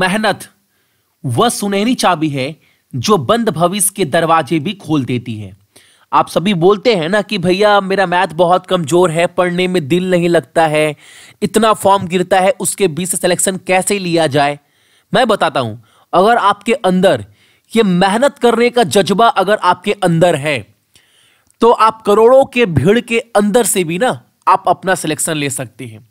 मेहनत वह सुनहरी चाबी है जो बंद भविष्य के दरवाजे भी खोल देती है आप सभी बोलते हैं ना कि भैया मेरा मैथ बहुत कमज़ोर है पढ़ने में दिल नहीं लगता है इतना फॉर्म गिरता है उसके बीच से सिलेक्शन कैसे लिया जाए मैं बताता हूं अगर आपके अंदर ये मेहनत करने का जज्बा अगर आपके अंदर है तो आप करोड़ों के भीड़ के अंदर से भी ना आप अपना सिलेक्शन ले सकते हैं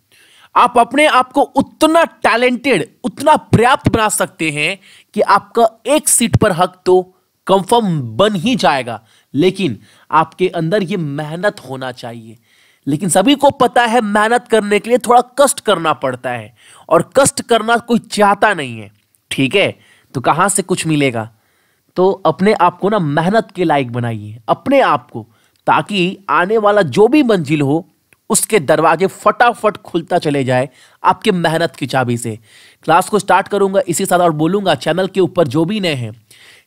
आप अपने आप को उतना टैलेंटेड उतना पर्याप्त बना सकते हैं कि आपका एक सीट पर हक तो कंफर्म बन ही जाएगा लेकिन आपके अंदर ये मेहनत होना चाहिए लेकिन सभी को पता है मेहनत करने के लिए थोड़ा कष्ट करना पड़ता है और कष्ट करना कोई चाहता नहीं है ठीक है तो कहाँ से कुछ मिलेगा तो अपने आप को ना मेहनत के लायक बनाइए अपने आप को ताकि आने वाला जो भी मंजिल हो उसके दरवाजे फटाफट खुलता चले जाए आपके मेहनत की चाबी से क्लास को स्टार्ट करूंगा इसी साथ और बोलूंगा चैनल के ऊपर जो भी नए हैं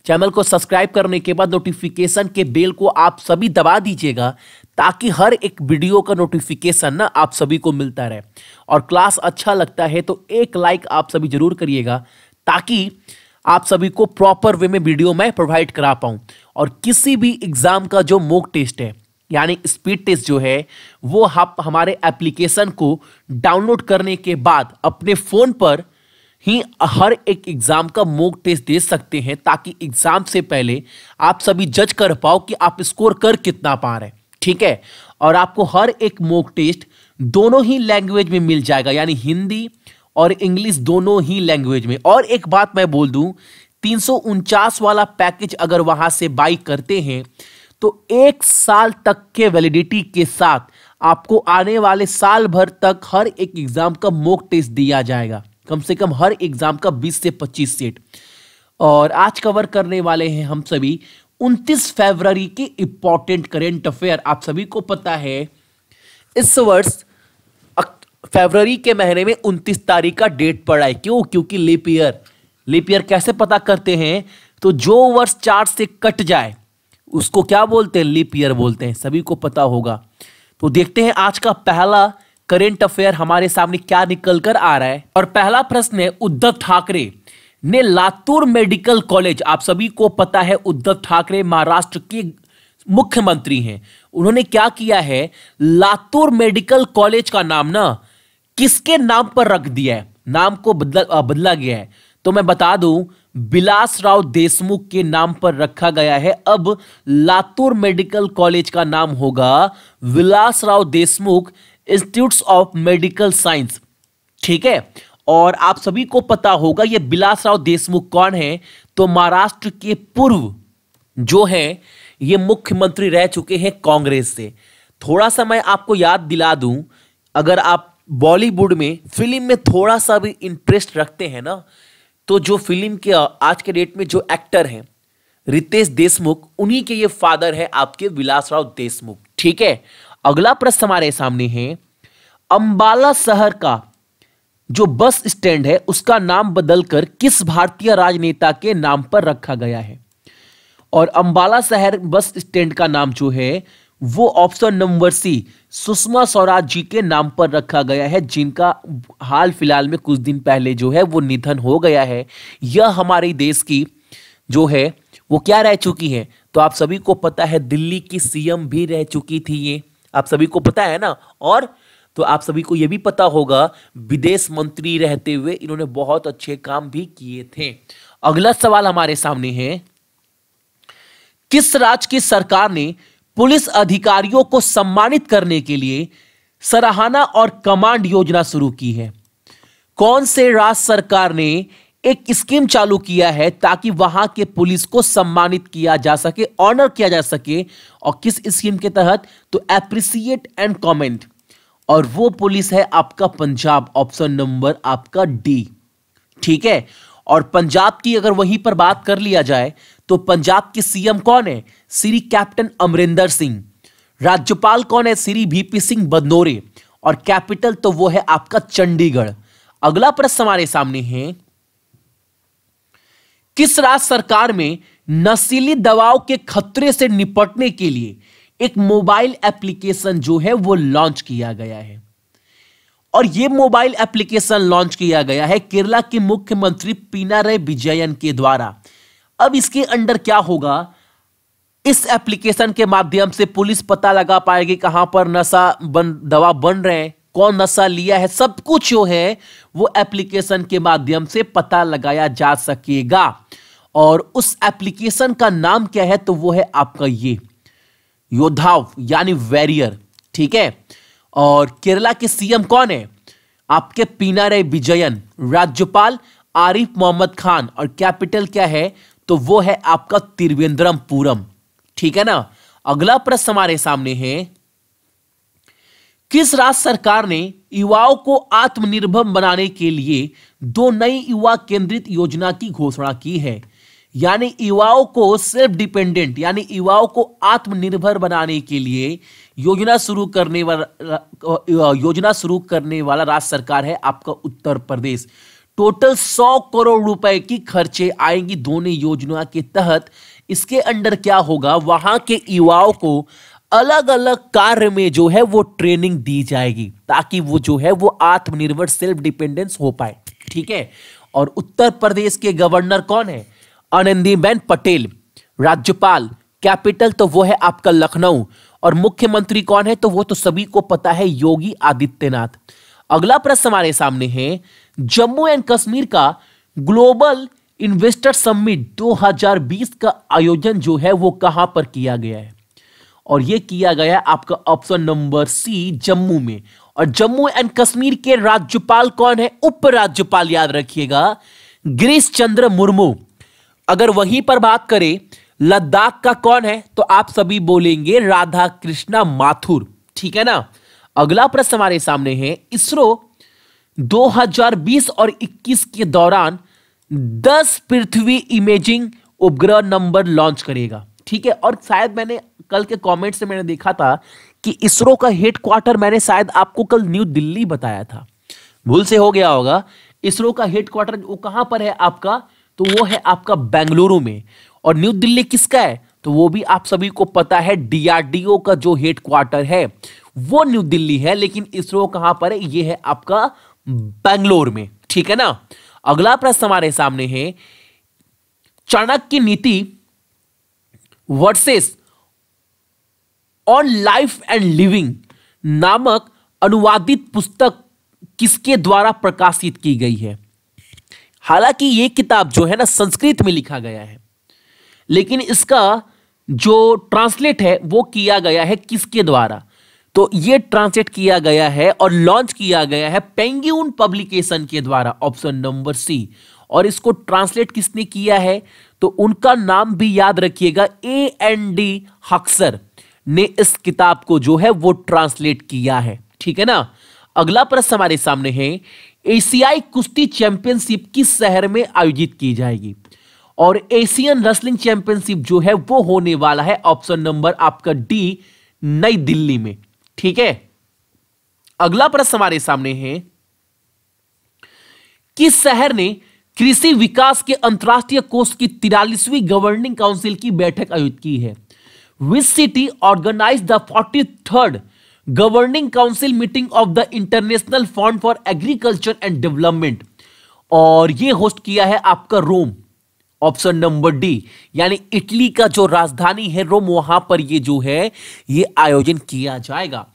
चैनल को सब्सक्राइब करने के बाद नोटिफिकेशन के बेल को आप सभी दबा दीजिएगा ताकि हर एक वीडियो का नोटिफिकेशन ना आप सभी को मिलता रहे और क्लास अच्छा लगता है तो एक लाइक आप सभी जरूर करिएगा ताकि आप सभी को प्रॉपर वे में वीडियो मैं प्रोवाइड करा पाऊँ और किसी भी एग्ज़ाम का जो मोक टेस्ट है यानी स्पीड टेस्ट जो है वो आप हमारे एप्लीकेशन को डाउनलोड करने के बाद अपने फ़ोन पर ही हर एक एग्ज़ाम का मोक टेस्ट दे सकते हैं ताकि एग्ज़ाम से पहले आप सभी जज कर पाओ कि आप स्कोर कर कितना पा रहे हैं ठीक है और आपको हर एक मोक टेस्ट दोनों ही लैंग्वेज में मिल जाएगा यानी हिंदी और इंग्लिश दोनों ही लैंग्वेज में और एक बात मैं बोल दूं तीन वाला पैकेज अगर वहां से बाई करते हैं तो एक साल तक के वैलिडिटी के साथ आपको आने वाले साल भर तक हर एक एग्जाम का मोक टेस्ट दिया जाएगा कम से कम हर एग्जाम का 20 से 25 सेट और आज कवर करने वाले हैं हम सभी 29 फरवरी के इंपॉर्टेंट करेंट अफेयर आप सभी को पता है इस वर्ष फरवरी के महीने में 29 तारीख का डेट पड़ा है क्यों क्योंकि लिप ईयर लिप ईयर कैसे पता करते हैं तो जो वर्ष चार से कट जाए उसको क्या बोलते हैं लीप ईयर बोलते हैं सभी को पता होगा तो देखते हैं आज का पहला करेंट अफेयर हमारे सामने क्या निकल कर आ रहा है और पहला प्रश्न है उद्धव ठाकरे ने लातूर मेडिकल कॉलेज आप सभी को पता है उद्धव ठाकरे महाराष्ट्र के मुख्यमंत्री हैं उन्होंने क्या किया है लातूर मेडिकल कॉलेज का नाम ना किसके नाम पर रख दिया है नाम को बदला बदला गया है तो मैं बता दूं बिलास राव देशमुख के नाम पर रखा गया है अब लातूर मेडिकल कॉलेज का नाम होगा Vilas Rao Deshmukh institute of medical science ठीक है और आप सभी को पता होगा ये बिलास राव देशमुख कौन है तो महाराष्ट्र के पूर्व जो है ये मुख्यमंत्री रह चुके हैं कांग्रेस से थोड़ा सा मैं आपको याद दिला दूं अगर आप बॉलीवुड में फिल्म में थोड़ा सा भी इंटरेस्ट रखते हैं ना तो जो फिल्म के आज के डेट में जो एक्टर हैं रितेश देशमुख उन्हीं के ये फादर है आपके विलासराव देशमुख ठीक है अगला प्रश्न हमारे सामने है अंबाला शहर का जो बस स्टैंड है उसका नाम बदलकर किस भारतीय राजनेता के नाम पर रखा गया है और अंबाला शहर बस स्टैंड का नाम जो है वो option number C Sushma Swaraj ji के नाम पर रखा गया है जिनका हाल फिलहाल में कुछ दिन पहले जो है वो निधन हो गया है यह हमारे देश की जो है वो क्या रह चुकी है तो आप सभी को पता है दिल्ली की सीएम भी रह चुकी थी ये आप सभी को पता है ना और तो आप सभी को ये भी पता होगा विदेश मंत्री रहते हुए इन्होंने बहुत अच्छे काम भी किए थे अगला सवाल हमारे सामने है किस राज्य की सरकार ने पुलिस अधिकारियों को सम्मानित करने के लिए सराहना और कमांड योजना शुरू की है कौन से राज्य सरकार ने एक स्कीम चालू किया है ताकि वहां के पुलिस को सम्मानित किया जा सके ऑनर किया जा सके और किस स्कीम के तहत तो एप्रिसिएट एंड कमेंट और वो पुलिस है आपका पंजाब ऑप्शन नंबर आपका डी ठीक है और पंजाब की अगर वहीं पर बात कर लिया जाए तो पंजाब के सीएम कौन है श्री कैप्टन अमरिंदर सिंह राज्यपाल कौन है श्री वीपी सिंह बदनोरे और कैपिटल तो वो है आपका चंडीगढ़ अगला प्रश्न हमारे सामने है किस राज्य सरकार में नशीली दवाओं के खतरे से निपटने के लिए एक मोबाइल एप्लीकेशन जो है वो लॉन्च किया गया है और ये मोबाइल एप्लीकेशन लॉन्च किया गया है केरला के मुख्यमंत्री पीनारय विजयन के द्वारा अब इसके अंडर क्या होगा इस एप्लीकेशन के माध्यम से पुलिस पता लगा पाएगी कहां पर नशा बन दवा बन रहे हैं कौन नशा लिया है सब कुछ जो है वो एप्लीकेशन के माध्यम से पता लगाया जा सकेगा और उस एप्लीकेशन का नाम क्या है तो वो है आपका ये योद्धाव यानी वैरियर ठीक है और केरला के सीएम कौन है आपके रे विजयन राज्यपाल आरिफ मोहम्मद खान और कैपिटल क्या है तो वो है आपका त्रिवेंद्रमपुरम ठीक है ना अगला प्रश्न हमारे सामने है किस राज्य सरकार ने युवाओं को आत्मनिर्भर बनाने के लिए दो नई युवा केंद्रित योजना की घोषणा की है यानी युवाओं को सेल्फ डिपेंडेंट यानी युवाओं को आत्मनिर्भर बनाने के लिए योजना शुरू करने वाला योजना शुरू करने वाला राज्य सरकार है आपका उत्तर प्रदेश टोटल सौ करोड़ रुपए की खर्चे आएंगी दोनों योजना के तहत इसके अंडर क्या होगा वहां के युवाओं को अलग अलग कार्य में जो है वो ट्रेनिंग दी जाएगी ताकि वो जो है वो आत्मनिर्भर सेल्फ डिपेंडेंस हो पाए ठीक है और उत्तर प्रदेश के गवर्नर कौन है आनंदीबेन पटेल राज्यपाल कैपिटल तो वो है आपका लखनऊ और मुख्यमंत्री कौन है तो वो तो सभी को पता है योगी आदित्यनाथ अगला प्रश्न हमारे सामने है जम्मू एंड कश्मीर का ग्लोबल इन्वेस्टर समिट 2020 का आयोजन जो है वो कहां पर किया गया है और ये किया गया आपका ऑप्शन नंबर सी जम्मू में और जम्मू एंड कश्मीर के राज्यपाल कौन है उपराज्यपाल याद रखिएगा गिरीश चंद्र मुर्मू अगर वहीं पर बात करें लद्दाख का कौन है तो आप सभी बोलेंगे राधा कृष्णा माथुर ठीक है ना अगला प्रश्न हमारे सामने है इसरो 2020 और 21 के दौरान 10 पृथ्वी इमेजिंग उपग्रह नंबर लॉन्च करेगा ठीक है और शायद मैंने कल के कमेंट से मैंने देखा था कि इसरो का हेडक्वार्टर मैंने शायद आपको कल न्यू दिल्ली बताया था भूल से हो गया होगा इसरो का हेडक्वार्टर वो कहां पर है आपका तो वो है आपका बेंगलुरु में और न्यू दिल्ली किसका है तो वो भी आप सभी को पता है डीआरडीओ का जो हेड क्वार्टर है वो न्यू दिल्ली है लेकिन इसरो कहां पर है ये है आपका बेंगलोर में ठीक है ना अगला प्रश्न हमारे सामने है Chanakya Niti verses on life and living नामक अनुवादित पुस्तक किसके द्वारा प्रकाशित की गई है हालांकि ये किताब जो है ना संस्कृत में लिखा गया है लेकिन इसका जो ट्रांसलेट है वो किया गया है किसके द्वारा तो ये ट्रांसलेट किया गया है और लॉन्च किया गया है पेंग्यून पब्लिकेशन के द्वारा ऑप्शन नंबर सी और इसको ट्रांसलेट किसने किया है तो उनका नाम भी याद रखिएगा ए एन डी हक्सर ने इस किताब को जो है वो ट्रांसलेट किया है ठीक है ना अगला प्रश्न हमारे सामने है एशियाई कुश्ती चैंपियनशिप किस शहर में आयोजित की जाएगी और एशियन रेसलिंग चैंपियनशिप जो है वो होने वाला है ऑप्शन नंबर आपका डी नई दिल्ली में ठीक है अगला प्रश्न हमारे सामने है किस शहर ने कृषि विकास के अंतर्राष्ट्रीय कोष की तिरालीसवीं गवर्निंग काउंसिल की बैठक आयोजित की है which city organise the forty third governing council meeting of the international fund for agriculture and development और ये होस्ट किया है आपका रोम ऑप्शन नंबर डी यानी इटली का जो राजधानी है रोम वहां पर ये जो है ये आयोजन किया जाएगा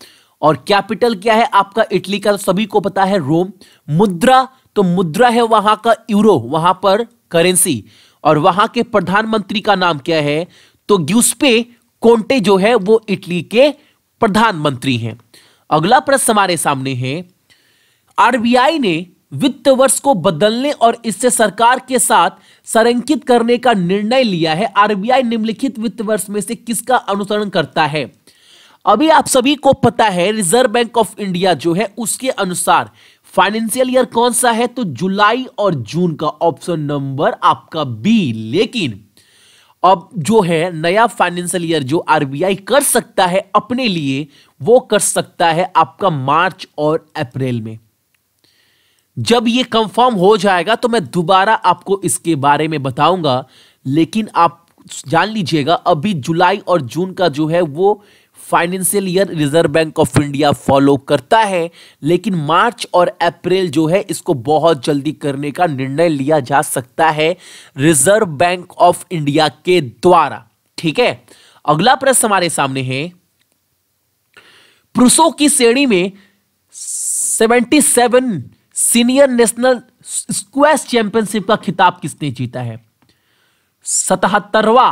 और कैपिटल क्या है आपका इटली का सभी को पता है रोम मुद्रा तो मुद्रा है वहां का यूरो वहां पर करेंसी और वहां के प्रधानमंत्री का नाम क्या है तो ग्यूस्पे कोंटे जो है वो इटली के प्रधानमंत्री हैं अगला प्रश्न हमारे सामने है आरबीआई ने वित्त वर्ष को बदलने और इससे सरकार के साथ संरेखित करने का निर्णय लिया है आरबीआई निम्नलिखित वित्त वर्ष में से किसका अनुसरण करता है अभी आप सभी को पता है रिजर्व बैंक ऑफ इंडिया जो है उसके अनुसार फाइनेंशियल ईयर कौन सा है तो जुलाई और जून का ऑप्शन नंबर आपका बी लेकिन अब जो है नया फाइनेंशियल ईयर जो आरबीआई कर सकता है अपने लिए वो कर सकता है आपका मार्च और अप्रैल में जब ये कंफर्म हो जाएगा तो मैं दोबारा आपको इसके बारे में बताऊंगा लेकिन आप जान लीजिएगा अभी जुलाई और जून का जो है वो financial year reserve bank of India follow करता है लेकिन मार्च और अप्रैल जो है इसको बहुत जल्दी करने का निर्णय लिया जा सकता है रिजर्व बैंक ऑफ इंडिया के द्वारा ठीक है अगला प्रश्न हमारे सामने है पुरुषों की श्रेणी में 77 सीनियर नेशनल स्क्वेस चैंपियनशिप का खिताब किसने जीता है सतहत्तरवा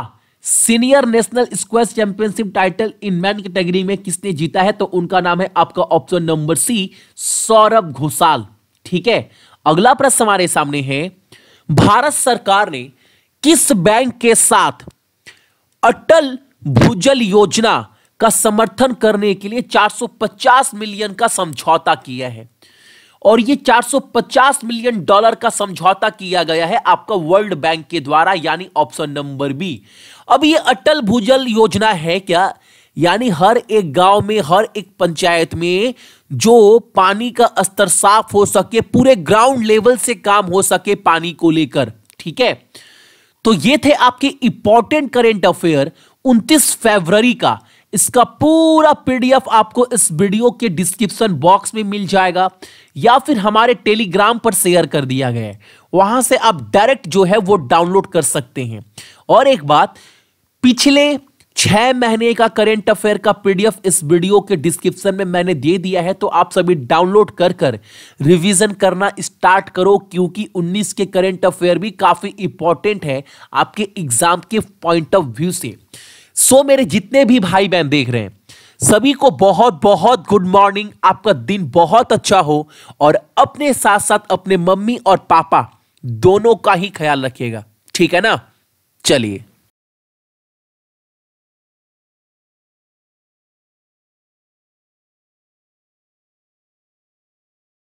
senior national squash championship title in man category में किसने जीता है तो उनका नाम है आपका option number C Saurabh Ghosal ठीक है अगला प्रश्न हमारे सामने है भारत सरकार ने किस बैंक के साथ अटल भूजल योजना का समर्थन करने के लिए 450 मिलियन का समझौता किया है और ये 450 मिलियन डॉलर का समझौता किया गया है आपका वर्ल्ड बैंक के द्वारा यानी ऑप्शन नंबर बी अब ये अटल भूजल योजना है क्या यानी हर एक गांव में हर एक पंचायत में जो पानी का स्तर साफ हो सके पूरे ग्राउंड लेवल से काम हो सके पानी को लेकर ठीक है तो ये थे आपके इंपॉर्टेंट करेंट अफेयर 29 फरवरी का इसका पूरा पीडीएफ आपको इस वीडियो के डिस्क्रिप्शन बॉक्स में मिल जाएगा या फिर हमारे टेलीग्राम पर शेयर कर दिया गया है वहां से आप डायरेक्ट जो है वो डाउनलोड कर सकते हैं और एक बात पिछले छह महीने का करेंट अफेयर का पीडीएफ इस वीडियो के डिस्क्रिप्शन में मैंने दे दिया है तो आप सभी डाउनलोड कर कर रिवीजन करना स्टार्ट करो क्योंकि 19 के करेंट अफेयर भी काफी इंपॉर्टेंट है आपके एग्जाम के पॉइंट ऑफ व्यू से सो मेरे जितने भी भाई बहन देख रहे हैं सभी को बहुत बहुत गुड मॉर्निंग आपका दिन बहुत अच्छा हो और अपने साथ साथ अपने मम्मी और पापा दोनों का ही ख्याल रखिएगा ठीक है ना चलिए